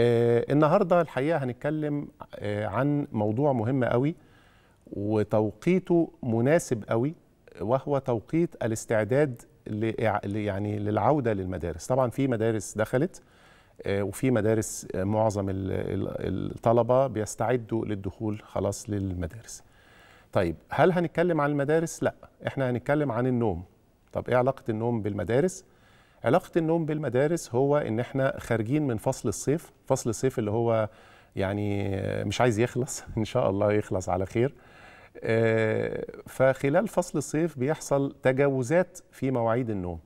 آه، النهارده الحقيقه هنتكلم آه، عن موضوع مهم قوي وتوقيته مناسب قوي وهو توقيت الاستعداد يعني للعوده للمدارس طبعا في مدارس دخلت آه، وفي مدارس معظم الطلبه بيستعدوا للدخول خلاص للمدارس طيب هل هنتكلم عن المدارس لا احنا هنتكلم عن النوم طب ايه علاقه النوم بالمدارس علاقه النوم بالمدارس هو ان احنا خارجين من فصل الصيف فصل الصيف اللي هو يعني مش عايز يخلص ان شاء الله يخلص على خير آه، فخلال فصل الصيف بيحصل تجاوزات في مواعيد النوم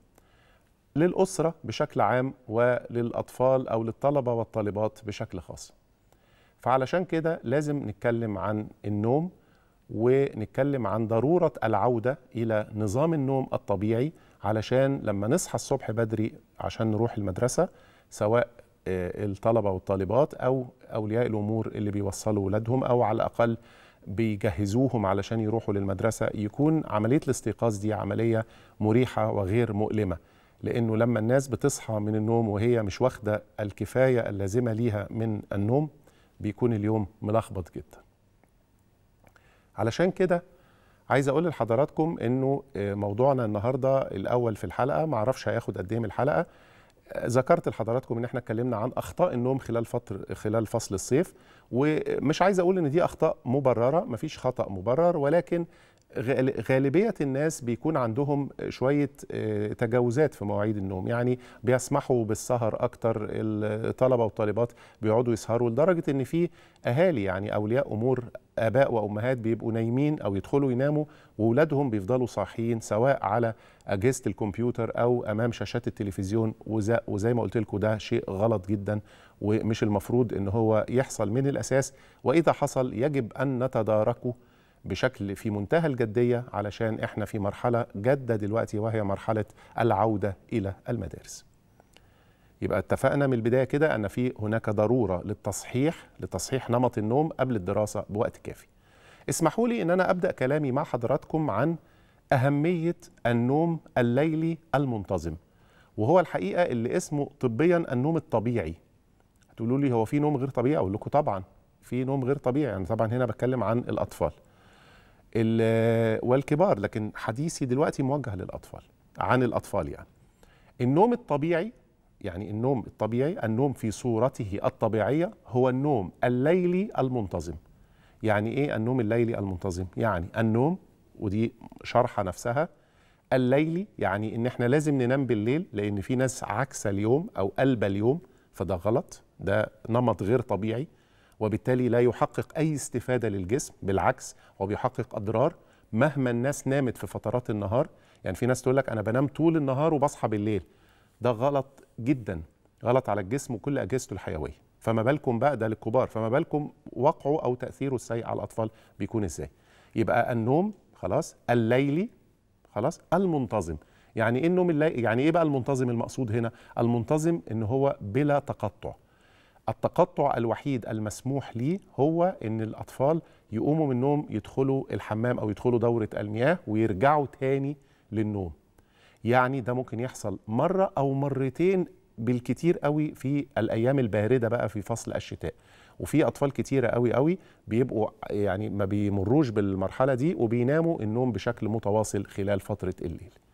للأسرة بشكل عام وللأطفال أو للطلبة والطالبات بشكل خاص فعلشان كده لازم نتكلم عن النوم ونتكلم عن ضرورة العودة إلى نظام النوم الطبيعي علشان لما نصحى الصبح بدري عشان نروح المدرسة سواء آه، الطلبة والطالبات أو أولياء الأمور اللي بيوصلوا ولادهم أو على الأقل بيجهزوهم علشان يروحوا للمدرسة يكون عملية الاستيقاظ دي عملية مريحة وغير مؤلمة لأنه لما الناس بتصحى من النوم وهي مش واخدة الكفاية اللازمة ليها من النوم بيكون اليوم ملخبط جدا علشان كده عايز اقول لحضراتكم انه آه، موضوعنا النهارده الاول في الحلقه ما اعرفش هياخد قد ايه من الحلقه آه، ذكرت لحضراتكم ان احنا اتكلمنا عن اخطاء النوم خلال فتر خلال فصل الصيف ومش عايز اقول ان دي اخطاء مبرره مفيش خطا مبرر ولكن غالبيه الناس بيكون عندهم شويه آه، تجاوزات في مواعيد النوم يعني بيسمحوا بالسهر اكتر الطلبه والطالبات بيقعدوا يسهروا لدرجه ان في اهالي يعني اولياء امور اباء وامهات بيبقوا نايمين او يدخلوا يناموا واولادهم بيفضلوا صاحيين سواء على اجهزه الكمبيوتر او امام شاشات التلفزيون وزي ما قلت لكم ده شيء غلط جدا ومش المفروض ان هو يحصل من الاساس واذا حصل يجب ان نتداركه بشكل في منتهى الجدية علشان إحنا في مرحلة جادة دلوقتي وهي مرحلة العودة إلى المدارس يبقى اتفقنا من البداية كده أن في هناك ضرورة للتصحيح لتصحيح نمط النوم قبل الدراسة بوقت كافي اسمحوا لي أن أنا أبدأ كلامي مع حضراتكم عن أهمية النوم الليلي المنتظم وهو الحقيقة اللي اسمه طبيا النوم الطبيعي هتقولوا لي هو في نوم غير طبيعي أقول لكم طبعا في نوم غير طبيعي أنا يعني طبعا هنا بتكلم عن الأطفال والكبار لكن حديثي دلوقتي موجه للاطفال عن الاطفال يعني النوم الطبيعي يعني النوم الطبيعي النوم في صورته الطبيعيه هو النوم الليلي المنتظم يعني ايه النوم الليلي المنتظم يعني النوم ودي شرحه نفسها الليلي يعني ان احنا لازم ننام بالليل لان في ناس عكس اليوم او قلب اليوم فده غلط ده نمط غير طبيعي وبالتالي لا يحقق أي استفادة للجسم بالعكس هو بيحقق أضرار مهما الناس نامت في فترات النهار يعني في ناس تقول لك أنا بنام طول النهار وبصحى بالليل ده غلط جدا غلط على الجسم وكل أجهزته الحيوية فما بالكم بقى ده للكبار فما بالكم وقعه أو تأثيره السيء على الأطفال بيكون إزاي يبقى النوم خلاص الليلي خلاص المنتظم يعني ايه النوم الليلي يعني ايه بقى المنتظم المقصود هنا المنتظم ان هو بلا تقطع التقطع الوحيد المسموح ليه هو ان الاطفال يقوموا من النوم يدخلوا الحمام او يدخلوا دوره المياه ويرجعوا تاني للنوم يعني ده ممكن يحصل مره او مرتين بالكتير قوي في الايام البارده بقى في فصل الشتاء وفي اطفال كتيره قوي قوي بيبقوا يعني ما بيمروش بالمرحله دي وبيناموا النوم بشكل متواصل خلال فتره الليل